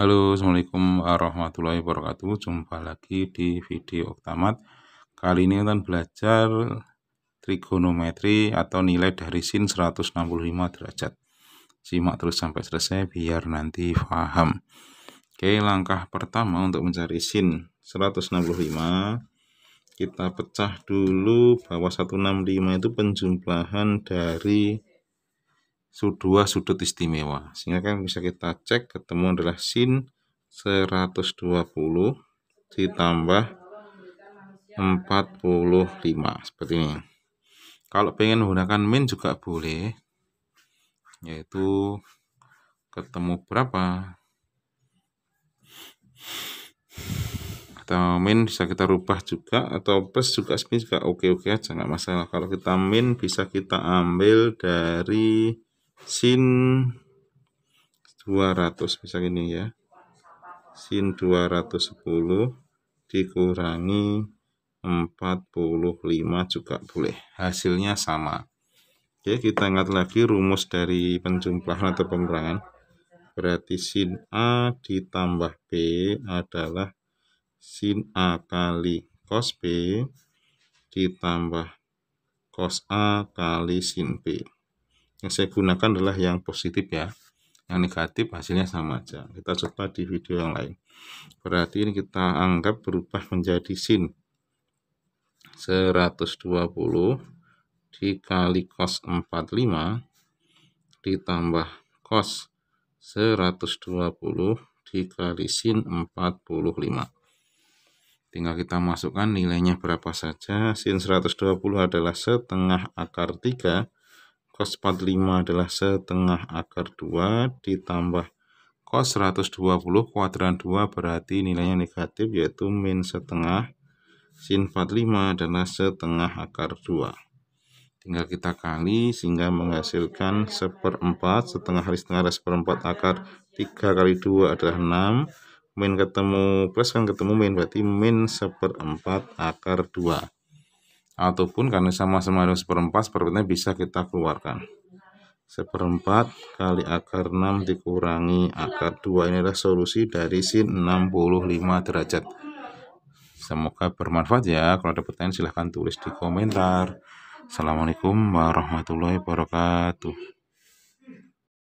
Halo, Assalamualaikum warahmatullahi wabarakatuh. Jumpa lagi di video Oktamat. Kali ini akan belajar trigonometri atau nilai dari sin 165 derajat. Simak terus sampai selesai biar nanti paham. Oke, langkah pertama untuk mencari sin 165 kita pecah dulu bahwa 165 itu penjumlahan dari dua sudut istimewa. Sehingga kan bisa kita cek ketemu adalah sin 120 ditambah 45 seperti ini. Kalau pengen menggunakan min juga boleh, yaitu ketemu berapa atau min bisa kita rubah juga atau plus juga spin juga oke oke aja nggak masalah kalau kita min bisa kita ambil dari sin 200 misalnya ini ya sin 210 dikurangi 45 juga boleh hasilnya sama Oke kita ingat lagi rumus dari penjumlahan atau pengurangan berarti sin A ditambah B adalah sin A kali cos B ditambah cos A kali sin B yang saya gunakan adalah yang positif ya yang negatif hasilnya sama aja kita coba di video yang lain berarti ini kita anggap berubah menjadi sin 120 dikali cos 45 ditambah cos 120 dikali sin 45 tinggal kita masukkan nilainya berapa saja sin 120 adalah setengah akar 3 cos 45 adalah setengah akar 2 ditambah cos 120 kuadran 2 berarti nilainya negatif yaitu min setengah. Sin 45 adalah setengah akar 2. Tinggal kita kali sehingga menghasilkan seperempat, setengah hari setengah ada seperempat akar 3 kali 2 adalah 6. Min ketemu plus kan ketemu min berarti min seperempat akar 2 ataupun karena sama-sama ada seperempat sepertinya bisa kita keluarkan seperempat kali akar 6 dikurangi akar 2 ini adalah solusi dari sin 65 derajat semoga bermanfaat ya kalau ada pertanyaan silahkan tulis di komentar Assalamualaikum warahmatullahi wabarakatuh